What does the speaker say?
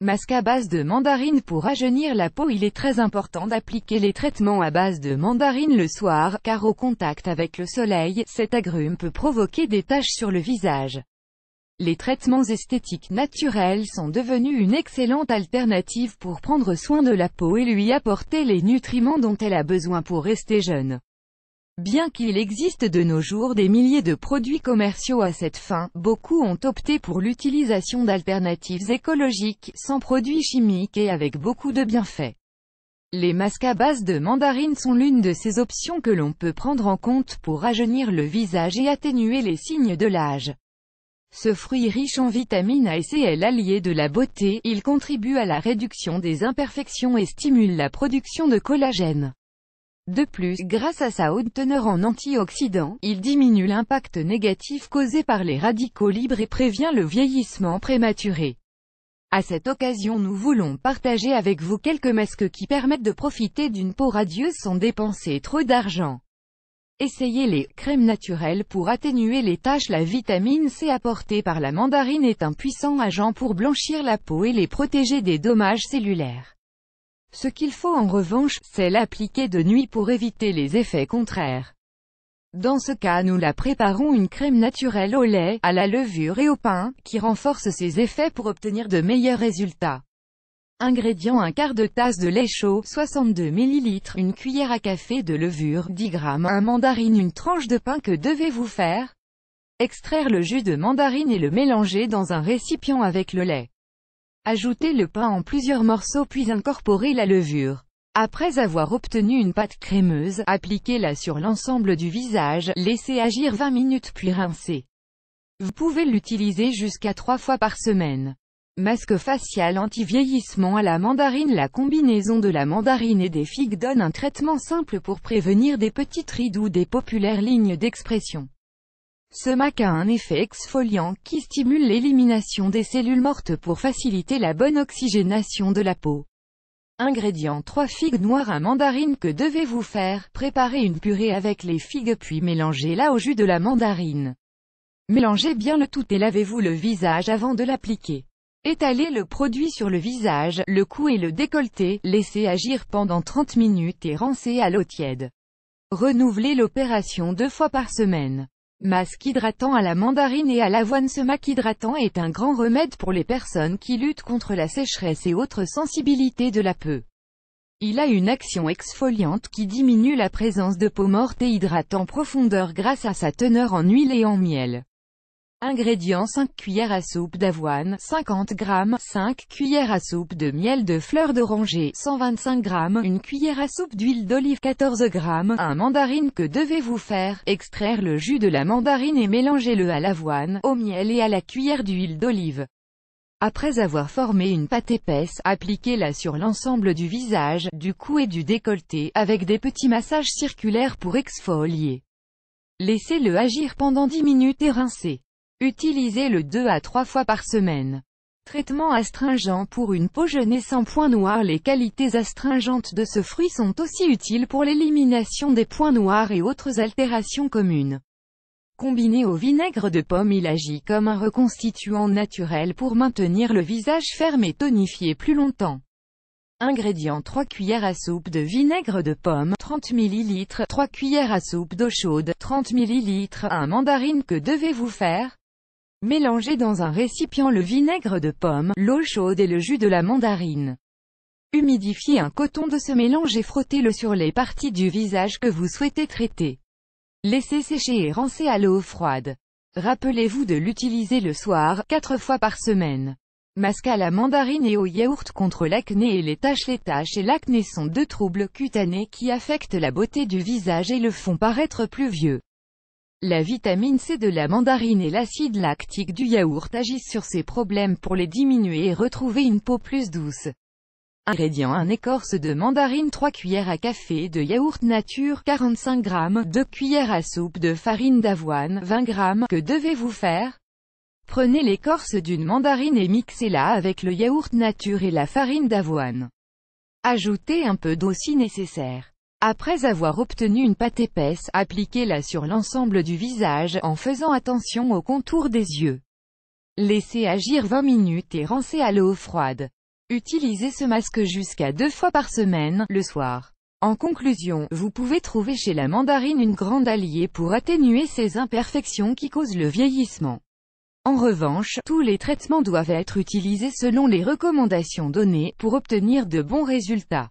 Masque à base de mandarine pour rajeunir la peau Il est très important d'appliquer les traitements à base de mandarine le soir, car au contact avec le soleil, cet agrume peut provoquer des taches sur le visage. Les traitements esthétiques naturels sont devenus une excellente alternative pour prendre soin de la peau et lui apporter les nutriments dont elle a besoin pour rester jeune. Bien qu'il existe de nos jours des milliers de produits commerciaux à cette fin, beaucoup ont opté pour l'utilisation d'alternatives écologiques, sans produits chimiques et avec beaucoup de bienfaits. Les masques à base de mandarine sont l'une de ces options que l'on peut prendre en compte pour rajeunir le visage et atténuer les signes de l'âge. Ce fruit riche en vitamines A et C est l'allié de la beauté, il contribue à la réduction des imperfections et stimule la production de collagène. De plus, grâce à sa haute teneur en antioxydants, il diminue l'impact négatif causé par les radicaux libres et prévient le vieillissement prématuré. À cette occasion nous voulons partager avec vous quelques masques qui permettent de profiter d'une peau radieuse sans dépenser trop d'argent. Essayez les crèmes naturelles pour atténuer les taches. La vitamine C apportée par la mandarine est un puissant agent pour blanchir la peau et les protéger des dommages cellulaires. Ce qu'il faut en revanche, c'est l'appliquer de nuit pour éviter les effets contraires. Dans ce cas nous la préparons une crème naturelle au lait, à la levure et au pain, qui renforce ses effets pour obtenir de meilleurs résultats. Ingrédients un quart de tasse de lait chaud, 62 ml, une cuillère à café de levure, 10 g, un mandarine, une tranche de pain que devez-vous faire Extraire le jus de mandarine et le mélanger dans un récipient avec le lait. Ajoutez le pain en plusieurs morceaux puis incorporez la levure. Après avoir obtenu une pâte crémeuse, appliquez-la sur l'ensemble du visage, laissez agir 20 minutes puis rincez. Vous pouvez l'utiliser jusqu'à 3 fois par semaine. Masque facial anti-vieillissement à la mandarine La combinaison de la mandarine et des figues donne un traitement simple pour prévenir des petites rides ou des populaires lignes d'expression. Ce mac a un effet exfoliant qui stimule l'élimination des cellules mortes pour faciliter la bonne oxygénation de la peau. Ingrédients 3 figues noires à mandarine Que devez-vous faire Préparez une purée avec les figues puis mélangez-la au jus de la mandarine. Mélangez bien le tout et lavez-vous le visage avant de l'appliquer. Étalez le produit sur le visage, le cou et le décolleté, laissez agir pendant 30 minutes et rincez à l'eau tiède. Renouvelez l'opération deux fois par semaine. Masque hydratant à la mandarine et à l'avoine Ce masque hydratant est un grand remède pour les personnes qui luttent contre la sécheresse et autres sensibilités de la peau. Il a une action exfoliante qui diminue la présence de peau morte et hydrate en profondeur grâce à sa teneur en huile et en miel. Ingrédients 5 cuillères à soupe d'avoine, 50 g, 5 cuillères à soupe de miel de fleur d'oranger, 125 g, 1 cuillère à soupe d'huile d'olive, 14 g, Un mandarine que devez-vous faire Extraire le jus de la mandarine et mélangez-le à l'avoine, au miel et à la cuillère d'huile d'olive. Après avoir formé une pâte épaisse, appliquez-la sur l'ensemble du visage, du cou et du décolleté, avec des petits massages circulaires pour exfolier. Laissez-le agir pendant 10 minutes et rincez. Utilisez-le 2 à 3 fois par semaine. Traitement astringent pour une peau jeune et sans points noirs Les qualités astringentes de ce fruit sont aussi utiles pour l'élimination des points noirs et autres altérations communes. Combiné au vinaigre de pomme il agit comme un reconstituant naturel pour maintenir le visage ferme et tonifié plus longtemps. Ingrédients 3 cuillères à soupe de vinaigre de pomme, 30 ml, 3 cuillères à soupe d'eau chaude, 30 ml, un mandarine que devez-vous faire Mélangez dans un récipient le vinaigre de pomme, l'eau chaude et le jus de la mandarine. Humidifiez un coton de ce mélange et frottez-le sur les parties du visage que vous souhaitez traiter. Laissez sécher et rincez à l'eau froide. Rappelez-vous de l'utiliser le soir, 4 fois par semaine. Masque à la mandarine et au yaourt contre l'acné et les taches Les taches et l'acné sont deux troubles cutanés qui affectent la beauté du visage et le font paraître plus vieux. La vitamine C de la mandarine et l'acide lactique du yaourt agissent sur ces problèmes pour les diminuer et retrouver une peau plus douce. Ingrédients 1 écorce de mandarine 3 cuillères à café de yaourt nature 45 g 2 cuillères à soupe de farine d'avoine 20 g Que devez-vous faire Prenez l'écorce d'une mandarine et mixez-la avec le yaourt nature et la farine d'avoine. Ajoutez un peu d'eau si nécessaire. Après avoir obtenu une pâte épaisse, appliquez-la sur l'ensemble du visage, en faisant attention au contour des yeux. Laissez agir 20 minutes et rincez à l'eau froide. Utilisez ce masque jusqu'à deux fois par semaine, le soir. En conclusion, vous pouvez trouver chez la mandarine une grande alliée pour atténuer ces imperfections qui causent le vieillissement. En revanche, tous les traitements doivent être utilisés selon les recommandations données, pour obtenir de bons résultats.